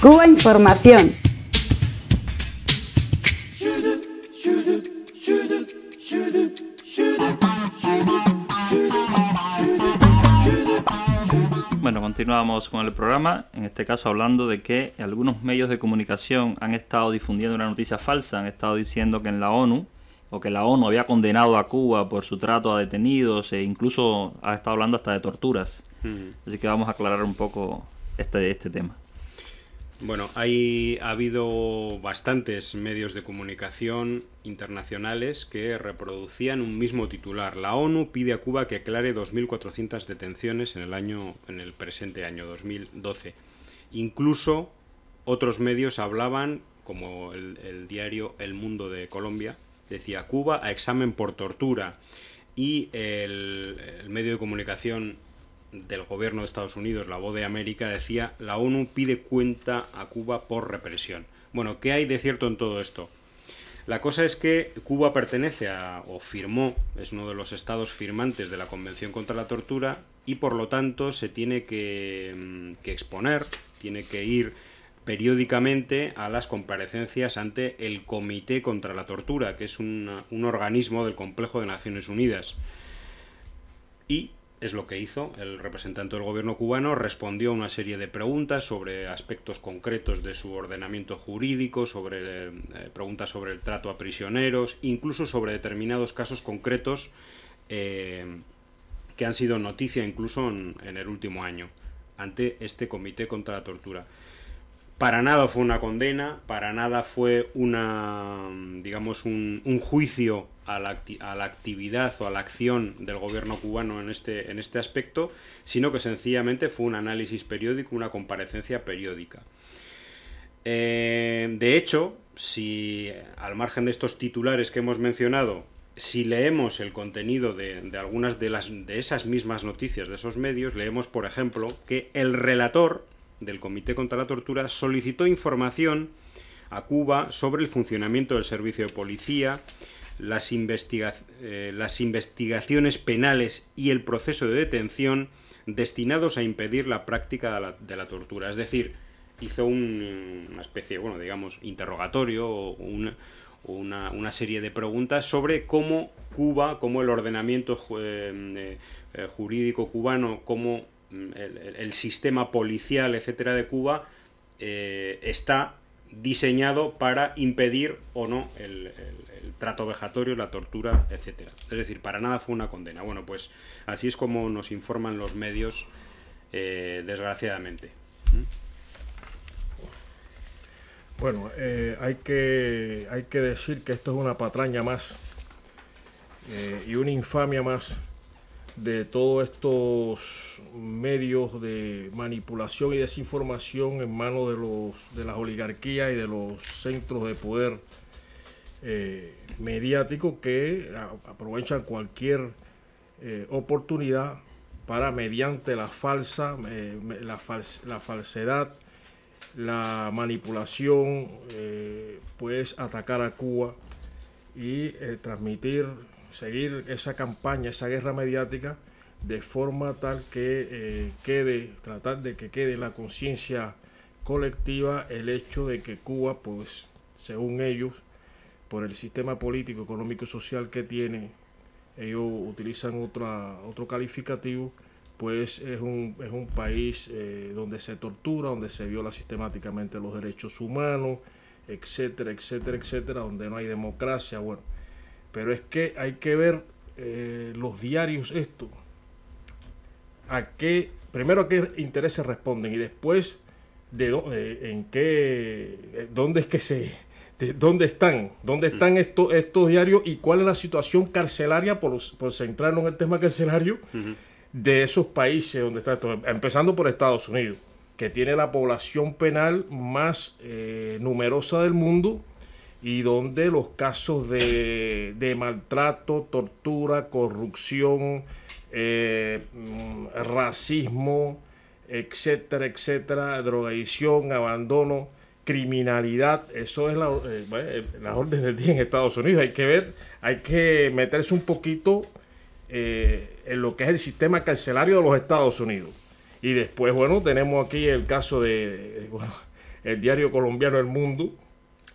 Cuba Información. Bueno, continuamos con el programa, en este caso hablando de que algunos medios de comunicación han estado difundiendo una noticia falsa, han estado diciendo que en la ONU o que la ONU había condenado a Cuba por su trato a detenidos e incluso ha estado hablando hasta de torturas. Así que vamos a aclarar un poco este, este tema. Bueno, hay, ha habido bastantes medios de comunicación internacionales que reproducían un mismo titular. La ONU pide a Cuba que aclare 2.400 detenciones en el, año, en el presente año 2012. Incluso otros medios hablaban, como el, diario El Mundo de Colombia, decía Cuba a examen por tortura. Y el, el medio de comunicación del gobierno de Estados Unidos, la voz de América, decía, la ONU pide cuenta a Cuba por represión. Bueno, ¿qué hay de cierto en todo esto? La cosa es que Cuba pertenece a, o firmó, es uno de los estados firmantes de la Convención contra la Tortura y por lo tanto se tiene que, mm, exponer, tiene que ir periódicamente a las comparecencias ante el Comité contra la Tortura, que es un, un organismo del Complejo de Naciones Unidas. Y es lo que hizo. El representante del gobierno cubano respondió a una serie de preguntas sobre aspectos concretos de su ordenamiento jurídico, sobre eh, preguntas sobre el trato a prisioneros, incluso sobre determinados casos concretos eh, que han sido noticia incluso en, en el último año ante este comité contra la tortura. Para nada fue una condena, para nada fue una, mm, digamos, un, un juicio a la, actividad o a la acción del gobierno cubano en este, en este aspecto, sino que sencillamente fue un análisis periódico, una comparecencia periódica. Eh, de hecho, si al margen de estos titulares que hemos mencionado, si leemos el contenido de, algunas de, las, de esas mismas noticias de esos medios, leemos, por ejemplo, que el relator, del Comité contra la Tortura solicitó información a Cuba sobre el funcionamiento del servicio de policía, las, investiga eh, las investigaciones penales y el proceso de detención destinados a impedir la práctica de la, tortura. Es decir, hizo un, una especie, bueno, digamos, interrogatorio o una, serie de preguntas sobre cómo Cuba, cómo el ordenamiento eh, eh, jurídico cubano, cómo el, sistema policial, etcétera, de Cuba eh, está diseñado para impedir o no el, trato vejatorio, la tortura, etcétera. Es decir, para nada fue una condena. Bueno, pues así es como nos informan los medios, eh, desgraciadamente. ¿Mm? Bueno, eh, hay, que, hay que decir que esto es una patraña más y una infamia más de todos estos medios de manipulación y desinformación en manos de, los, de las oligarquías y de los centros de poder mediáticos eh, mediático que aprovechan cualquier eh, oportunidad para mediante la falsa, eh, la, la, falsedad, la manipulación, pues atacar a Cuba y transmitir seguir esa campaña, esa guerra mediática, de forma tal que eh, quede, tratar de que quede en la conciencia colectiva el hecho de que Cuba, pues, según ellos, por el sistema político, económico y social que tiene, ellos utilizan otra, otro calificativo, pues es un, es un país eh, donde se tortura, donde se viola sistemáticamente los derechos humanos, etcétera, etcétera, etcétera, donde no hay democracia, bueno. Pero es que hay que ver eh, los diarios esto. A qué, primero a qué intereses responden y después de dónde, eh, en qué, eh, dónde es que se, dónde están, dónde mm. están estos, estos diarios y cuál es la situación carcelaria, por, por centrarnos en el tema carcelario, de esos países donde está esto? empezando por Estados Unidos, que tiene la población penal más numerosa del mundo y donde los casos de, maltrato, tortura, corrupción, eh, mm, racismo, etcétera, etcétera, drogadicción, abandono, criminalidad, eso es eh, eh, la, orden del día en Estados Unidos. Hay que ver, hay que meterse un poquito en lo que es el sistema carcelario de los Estados Unidos. Y después, bueno, tenemos aquí el caso de, el diario colombiano El Mundo,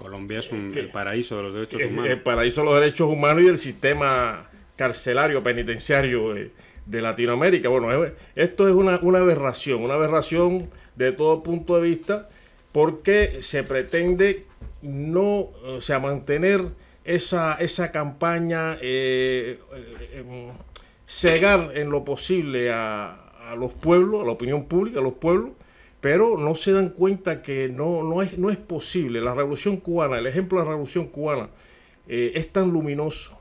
Colombia es un, el paraíso de los derechos humanos. El, paraíso de los derechos humanos y el sistema carcelario, penitenciario eh, de, Latinoamérica. Bueno, esto es una, aberración, una aberración de todo punto de vista, porque se pretende no, sea, mantener esa, esa campaña, eh, eh, em, cegar en lo posible a los pueblos, a la opinión pública, a los pueblos, pero no se dan cuenta que no, no, es, no es posible. La revolución cubana, el ejemplo de la revolución cubana, eh, es tan luminoso,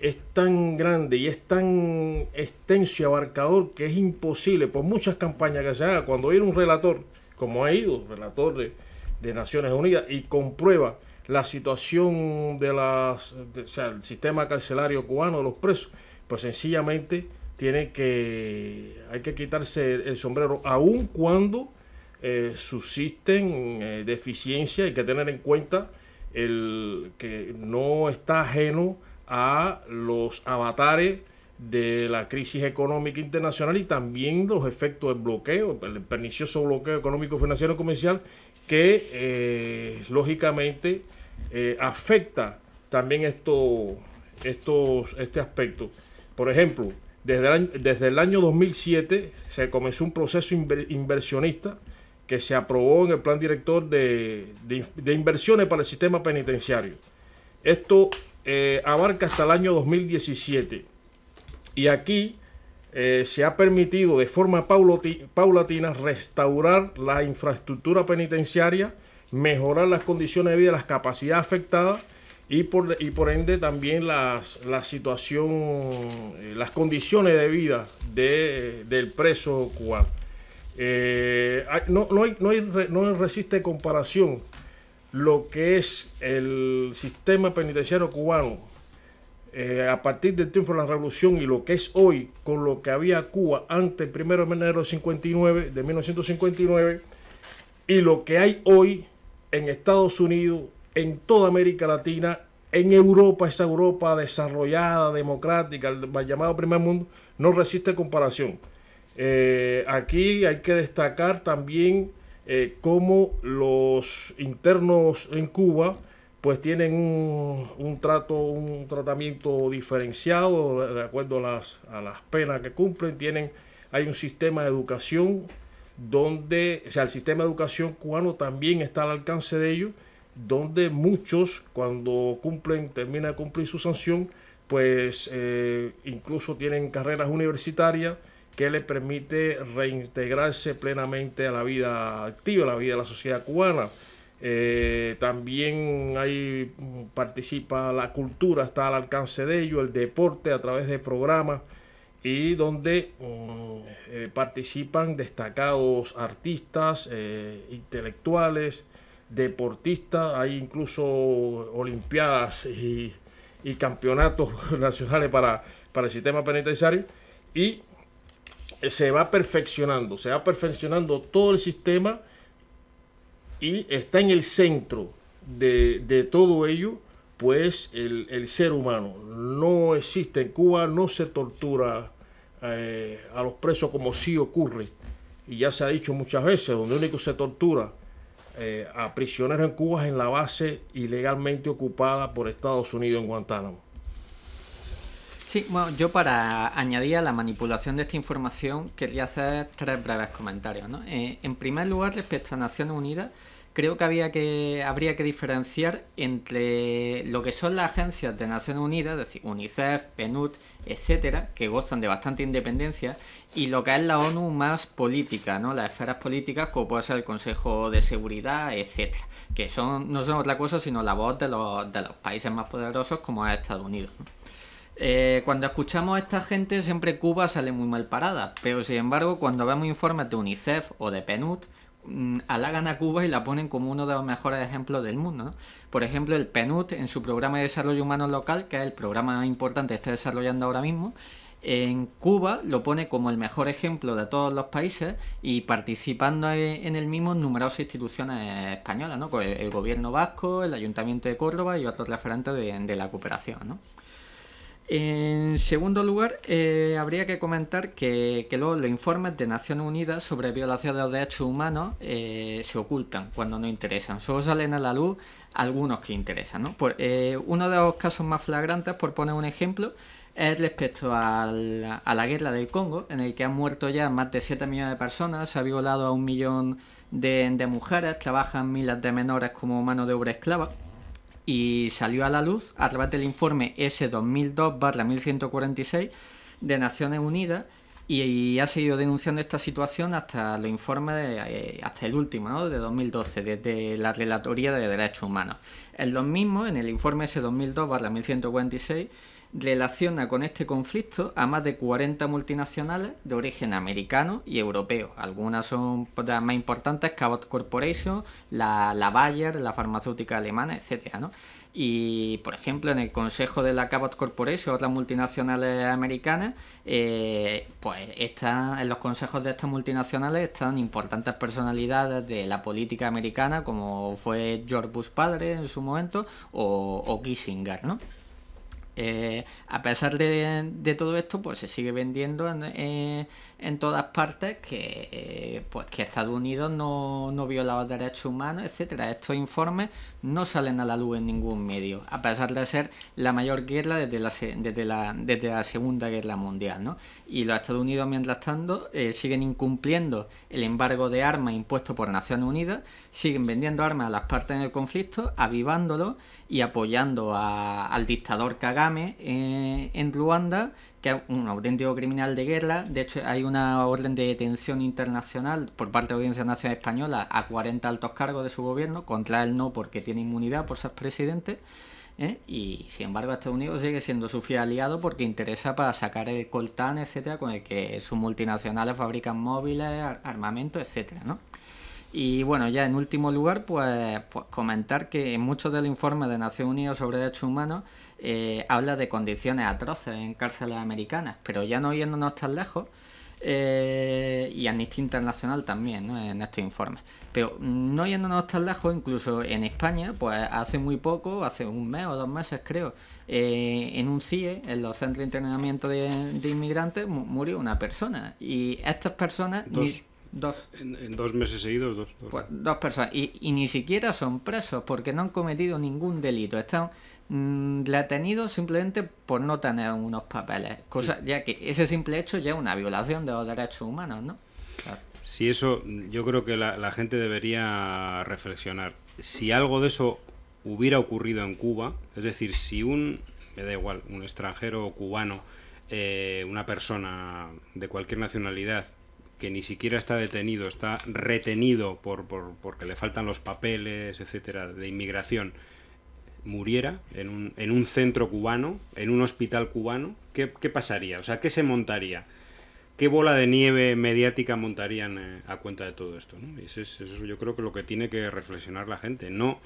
es tan grande y es tan extenso y abarcador que es imposible, por muchas campañas que se hagan, cuando viene un relator, como ha ido, relator de, Naciones Unidas, y comprueba la situación de las, o sea, el sistema carcelario cubano de los presos, pues sencillamente tiene que, hay que quitarse el sombrero, aun cuando eh, subsisten eh, deficiencias, hay que tener en cuenta el que no está ajeno a los avatares de la crisis económica internacional y también los efectos del bloqueo, el pernicioso bloqueo económico, financiero, y comercial, que eh, lógicamente eh, afecta también esto, estos, este aspecto. Por ejemplo, desde el, año, desde el año 2007 se comenzó un proceso inversionista que se aprobó en el plan director de, inversiones para el sistema penitenciario. Esto eh, abarca hasta el año 2017 y aquí eh, se ha permitido de forma paulatina restaurar la infraestructura penitenciaria, mejorar las condiciones de vida, las capacidades afectadas y por, por ende también las, la situación, eh, las condiciones de vida de, del preso cubano. Eh, no, no, resiste comparación lo que es el sistema penitenciario cubano eh, a partir del triunfo de la revolución y lo que es hoy con lo que había Cuba antes del 1 de enero de 1959 y lo que hay hoy en Estados Unidos, en toda América Latina, en Europa, esa Europa desarrollada, democrática, el llamado primer mundo, no resiste comparación. Eh, aquí hay que destacar también eh, cómo los internos en Cuba pues tienen un, trato, un tratamiento diferenciado de acuerdo a las, penas que cumplen. Tienen, hay un sistema de educación donde, o sea, el sistema de educación cubano también está al alcance de ellos, donde muchos cuando cumplen, termina de cumplir su sanción, pues eh, incluso tienen carreras universitarias que le permite reintegrarse plenamente a la vida activa, a la vida de la sociedad cubana. Eh, también ahí participa la cultura, está al alcance de ello, el deporte a través de programas y donde mm, eh, participan destacados artistas, eh, intelectuales, deportistas, hay incluso olimpiadas y, campeonatos nacionales para, para el sistema penitenciario y se va perfeccionando, se va perfeccionando todo el sistema y está en el centro de, todo ello, pues el, ser humano. No existe en Cuba, no se tortura eh, a los presos como sí ocurre. Y ya se ha dicho muchas veces, donde único se tortura eh, a prisioneros en Cuba es en la base ilegalmente ocupada por Estados Unidos en Guantánamo. Sí, bueno, yo para añadir a la manipulación de esta información quería hacer tres breves comentarios. Eh, en primer lugar, respecto a Naciones Unidas, creo que, había que habría que diferenciar entre lo que son las agencias de Naciones Unidas, es decir, UNICEF, PNUD, etcétera, que gozan de bastante independencia, y lo que es la ONU más política, ¿no? Las esferas políticas, como puede ser el Consejo de Seguridad, etcétera, que son no son otra cosa sino la voz de los, de los países más poderosos como es Estados Unidos. Eh, cuando escuchamos a esta gente, siempre Cuba sale muy mal parada, pero sin embargo, cuando vemos informes de UNICEF o de PNUD, mm, halagan a Cuba y la ponen como uno de los mejores ejemplos del mundo. Por ejemplo, el PNUD en su programa de desarrollo humano local, que es el programa más importante que está desarrollando ahora mismo, en Cuba lo pone como el mejor ejemplo de todos los países y participando en el mismo numerosas instituciones españolas, ¿no? Pues el gobierno vasco, el ayuntamiento de Córdoba y otros referentes de, de la cooperación. ¿no? En segundo lugar, eh, habría que comentar que, que los, informes de Naciones Unidas sobre violación de los derechos humanos eh, se ocultan cuando no interesan. Solo salen a la luz algunos que interesan. ¿no? Por, eh, uno de los casos más flagrantes, por poner un ejemplo, es respecto a la, guerra del Congo, en el que han muerto ya más de 7 millones de personas, se ha violado a un millón de, de mujeres, trabajan miles de menores como mano de obra esclava y salió a la luz a través del informe S2002-1146 de Naciones Unidas y, ha seguido denunciando esta situación hasta los informes, de, eh, hasta el último, de 2012, desde la Relatoría de Derechos Humanos. En lo mismo, en el informe S2002-1146, relaciona con este conflicto a más de 40 multinacionales de origen americano y europeo. Algunas son las más importantes, Cabot Corporation, la, Bayer, la farmacéutica alemana, etcétera, Y, por ejemplo, en el consejo de la Cabot Corporation, otras multinacionales americanas, eh, pues están, en los consejos de estas multinacionales están importantes personalidades de la política americana, como fue George Bush padre en su momento, o, o Kissinger, ¿no? Eh, a pesar de, todo esto, pues se sigue vendiendo en, en todas partes que, eh, pues que Estados Unidos no, no viola los derechos humanos, etcétera. Estos informes no salen a la luz en ningún medio, a pesar de ser la mayor guerra desde la, desde la, desde la Segunda Guerra Mundial. ¿no? Y los Estados Unidos, mientras tanto, eh, siguen incumpliendo el embargo de armas impuesto por Naciones Unidas, siguen vendiendo armas a las partes en el conflicto, avivándolo y apoyando a, al dictador Kagame eh, en Ruanda que es un auténtico criminal de guerra. De hecho, hay una orden de detención internacional por parte de la Audiencia Nacional Española a 40 altos cargos de su gobierno, contra él no porque tiene inmunidad por ser presidente. ¿eh? y sin embargo Estados Unidos sigue siendo su fiel aliado porque interesa para sacar el coltán, etcétera, con el que sus multinacionales fabrican móviles, armamento, etcétera, ¿no? Y bueno, ya en último lugar, pues, pues comentar que en muchos del informe de Naciones Unidas sobre Derechos Humanos eh, habla de condiciones atroces en cárceles americanas, pero ya no yéndonos tan lejos, eh, y Amnistía Internacional también en estos informes. Pero no yéndonos tan lejos, incluso en España, pues hace muy poco, hace un mes o dos meses creo, eh, en un CIE, en los centros de entrenamiento de, inmigrantes, murió una persona. Y estas personas... Dos. En, dos meses seguidos, dos, dos. Pues dos personas. Y, ni siquiera son presos porque no han cometido ningún delito. Están mm, han tenido simplemente por no tener unos papeles. Cosa, Ya que ese simple hecho ya es una violación de los derechos humanos, ¿no? eso yo creo que la, gente debería reflexionar. Si algo de eso hubiera ocurrido en Cuba, es decir, si un, me da igual, un extranjero cubano, eh, una persona de cualquier nacionalidad que ni siquiera está detenido, está retenido por, por, porque le faltan los papeles, etcétera, de inmigración, muriera en un, en un centro cubano, en un hospital cubano, ¿qué, ¿qué, pasaría? O sea, ¿qué se montaría? ¿Qué bola de nieve mediática montarían eh, a cuenta de todo esto? Y eso es yo creo que lo que tiene que reflexionar la gente. No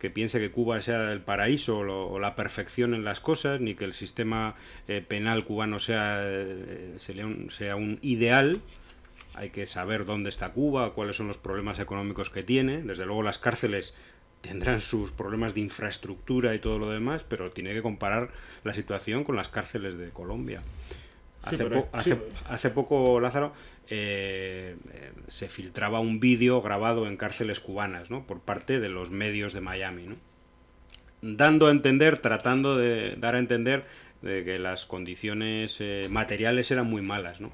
que piense que Cuba sea el paraíso o, la perfección en las cosas, ni que el sistema eh, penal cubano sea, eh, sea, un, sea, un, ideal, hay que saber dónde está Cuba, cuáles son los problemas económicos que tiene. Desde luego las cárceles tendrán sus problemas de infraestructura y todo lo demás, pero tiene que comparar la situación con las cárceles de Colombia. Hace, poco, Lázaro, eh, eh, se filtraba un vídeo grabado en cárceles cubanas, ¿no? Por parte de los medios de Miami, ¿no? Dando a entender, tratando de dar a entender de que las condiciones eh, materiales eran muy malas, ¿no?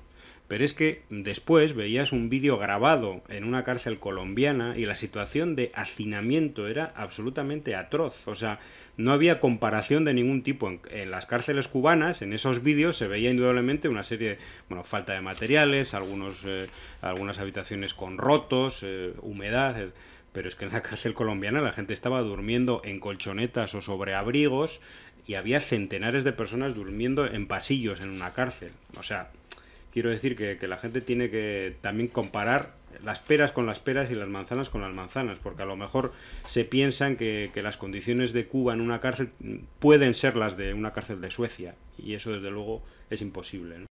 Pero es que después veías un vídeo grabado en una cárcel colombiana y la situación de hacinamiento era absolutamente atroz. O sea, no había comparación de ningún tipo. En, las cárceles cubanas, en esos vídeos, se veía indudablemente una serie de bueno, falta de materiales, algunos, eh, algunas habitaciones con rotos, eh, humedad. Eh, pero es que en la cárcel colombiana la gente estaba durmiendo en colchonetas o sobre abrigos y había centenares de personas durmiendo en pasillos en una cárcel. O sea, Quiero decir que, la gente tiene que también comparar las peras con las peras y las manzanas con las manzanas, porque a lo mejor se piensan que, las condiciones de Cuba en una cárcel pueden ser las de una cárcel de Suecia, y eso desde luego es imposible.